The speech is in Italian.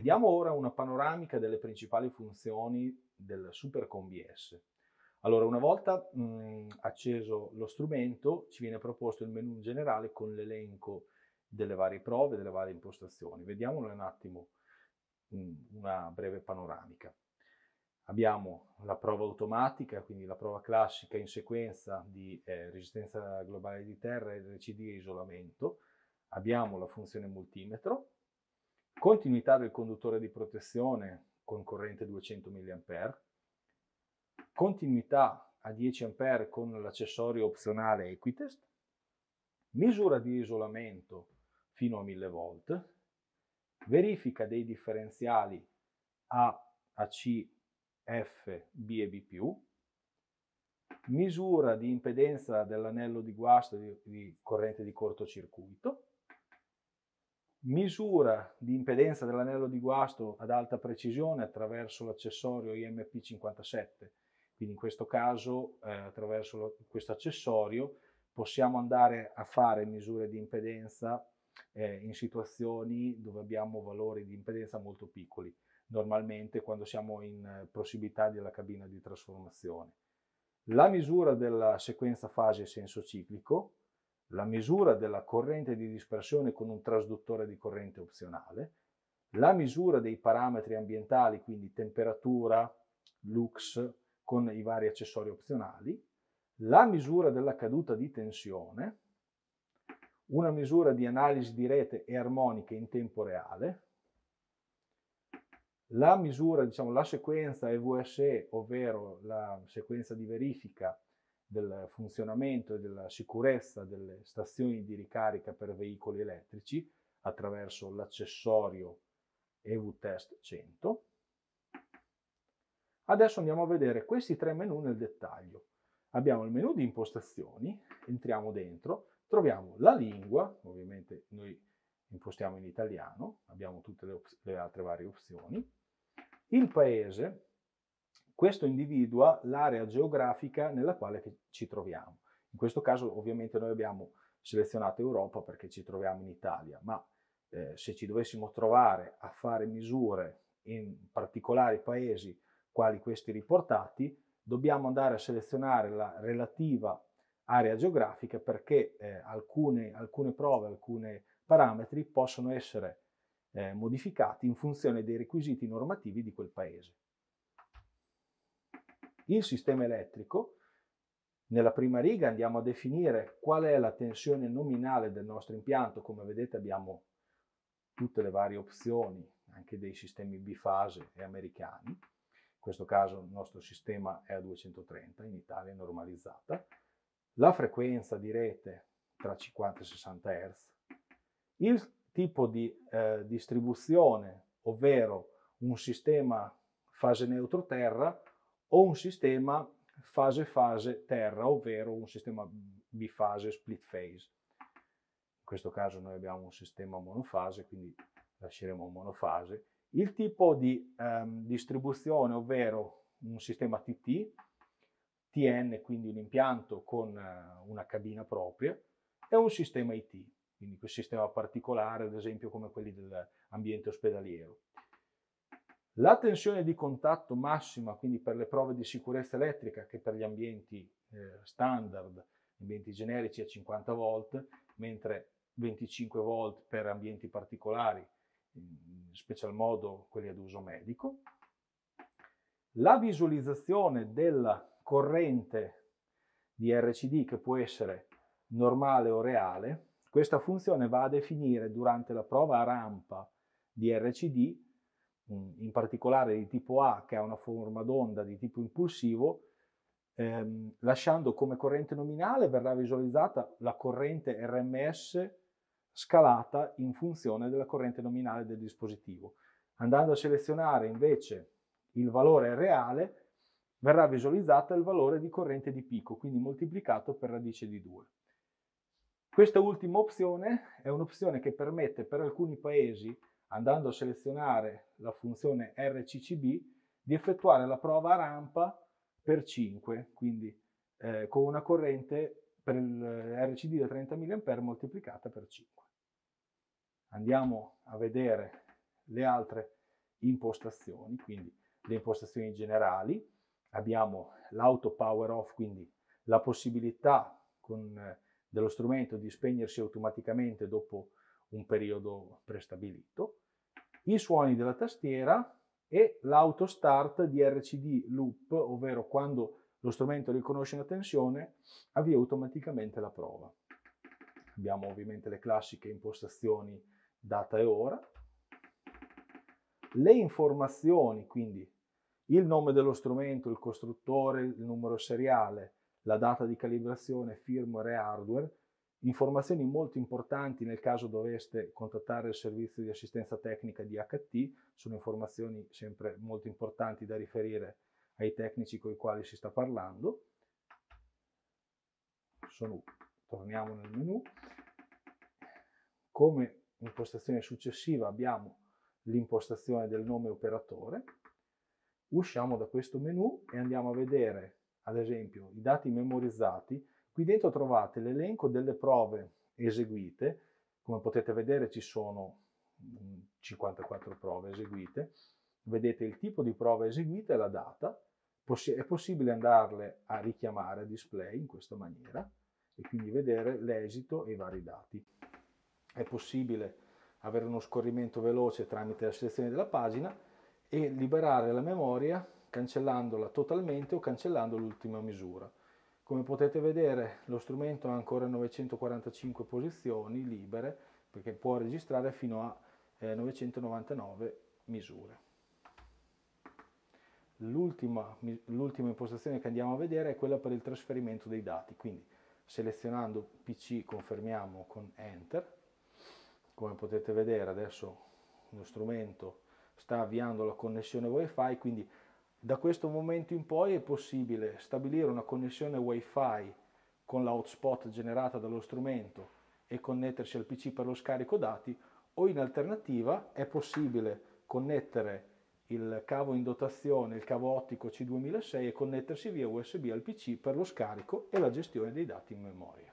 Vediamo ora una panoramica delle principali funzioni del Supercombi S. Allora, una volta mh, acceso lo strumento, ci viene proposto il menu generale con l'elenco delle varie prove, delle varie impostazioni. Vediamolo un attimo mh, una breve panoramica. Abbiamo la prova automatica, quindi la prova classica in sequenza di eh, resistenza globale di terra, e RCD isolamento. Abbiamo la funzione multimetro, continuità del conduttore di protezione con corrente 200 mA, continuità a 10 A con l'accessorio opzionale Equitest, misura di isolamento fino a 1000 V, verifica dei differenziali A, AC, F, B e B+, misura di impedenza dell'anello di guasto di, di corrente di cortocircuito, misura di impedenza dell'anello di guasto ad alta precisione attraverso l'accessorio IMP57. Quindi in questo caso eh, attraverso questo accessorio possiamo andare a fare misure di impedenza eh, in situazioni dove abbiamo valori di impedenza molto piccoli, normalmente quando siamo in prossimità della cabina di trasformazione. La misura della sequenza fase senso ciclico la misura della corrente di dispersione con un trasduttore di corrente opzionale, la misura dei parametri ambientali, quindi temperatura, lux, con i vari accessori opzionali, la misura della caduta di tensione, una misura di analisi di rete e armoniche in tempo reale, la misura, diciamo, la sequenza EVSE, ovvero la sequenza di verifica del funzionamento e della sicurezza delle stazioni di ricarica per veicoli elettrici attraverso l'accessorio Test 100. Adesso andiamo a vedere questi tre menu nel dettaglio. Abbiamo il menu di impostazioni, entriamo dentro, troviamo la lingua, ovviamente noi impostiamo in italiano, abbiamo tutte le, le altre varie opzioni, il paese, questo individua l'area geografica nella quale ci troviamo. In questo caso ovviamente noi abbiamo selezionato Europa perché ci troviamo in Italia, ma eh, se ci dovessimo trovare a fare misure in particolari paesi quali questi riportati, dobbiamo andare a selezionare la relativa area geografica perché eh, alcune, alcune, prove, alcuni parametri possono essere eh, modificati in funzione dei requisiti normativi di quel paese. Il sistema elettrico, nella prima riga andiamo a definire qual è la tensione nominale del nostro impianto, come vedete abbiamo tutte le varie opzioni, anche dei sistemi bifase e americani, in questo caso il nostro sistema è a 230, in Italia è normalizzata, la frequenza di rete tra 50 e 60 Hz, il tipo di eh, distribuzione, ovvero un sistema fase neutro terra o un sistema fase-fase terra, ovvero un sistema bifase split phase. In questo caso noi abbiamo un sistema monofase, quindi lasceremo monofase. Il tipo di ehm, distribuzione, ovvero un sistema TT, TN, quindi un impianto con eh, una cabina propria, e un sistema IT, quindi un sistema particolare, ad esempio come quelli dell'ambiente ospedaliero. La tensione di contatto massima, quindi per le prove di sicurezza elettrica che per gli ambienti eh, standard, ambienti generici è 50 volt, mentre 25 volt per ambienti particolari, in special modo quelli ad uso medico. La visualizzazione della corrente di RCD che può essere normale o reale, questa funzione va a definire durante la prova a rampa di RCD in particolare di tipo A che ha una forma d'onda di tipo impulsivo, ehm, lasciando come corrente nominale verrà visualizzata la corrente RMS scalata in funzione della corrente nominale del dispositivo. Andando a selezionare invece il valore reale, verrà visualizzata il valore di corrente di picco, quindi moltiplicato per radice di 2. Questa ultima opzione è un'opzione che permette per alcuni paesi andando a selezionare la funzione RCCB, di effettuare la prova a rampa per 5, quindi eh, con una corrente per il RCD da 30 mA moltiplicata per 5. Andiamo a vedere le altre impostazioni, quindi le impostazioni generali. Abbiamo l'auto power off, quindi la possibilità con, eh, dello strumento di spegnersi automaticamente dopo un periodo prestabilito, i suoni della tastiera e l'autostart di RCD loop, ovvero quando lo strumento riconosce una tensione, avvia automaticamente la prova. Abbiamo ovviamente le classiche impostazioni data e ora, le informazioni, quindi il nome dello strumento, il costruttore, il numero seriale, la data di calibrazione, firmware e hardware, Informazioni molto importanti nel caso doveste contattare il servizio di assistenza tecnica di HT, sono informazioni sempre molto importanti da riferire ai tecnici con i quali si sta parlando. Sono, torniamo nel menu. Come impostazione successiva abbiamo l'impostazione del nome operatore. Usciamo da questo menu e andiamo a vedere, ad esempio, i dati memorizzati Qui dentro trovate l'elenco delle prove eseguite, come potete vedere ci sono 54 mm, prove eseguite, vedete il tipo di prova eseguita e la data, è possibile andarle a richiamare a display in questa maniera e quindi vedere l'esito e i vari dati. È possibile avere uno scorrimento veloce tramite la selezione della pagina e liberare la memoria cancellandola totalmente o cancellando l'ultima misura. Come potete vedere lo strumento ha ancora 945 posizioni libere perché può registrare fino a eh, 999 misure. L'ultima, impostazione che andiamo a vedere è quella per il trasferimento dei dati, quindi selezionando PC confermiamo con Enter, come potete vedere adesso lo strumento sta avviando la connessione WiFi, quindi da questo momento in poi è possibile stabilire una connessione Wi-Fi con la hotspot generata dallo strumento e connettersi al PC per lo scarico dati o in alternativa è possibile connettere il cavo in dotazione, il cavo ottico C2006 e connettersi via USB al PC per lo scarico e la gestione dei dati in memoria.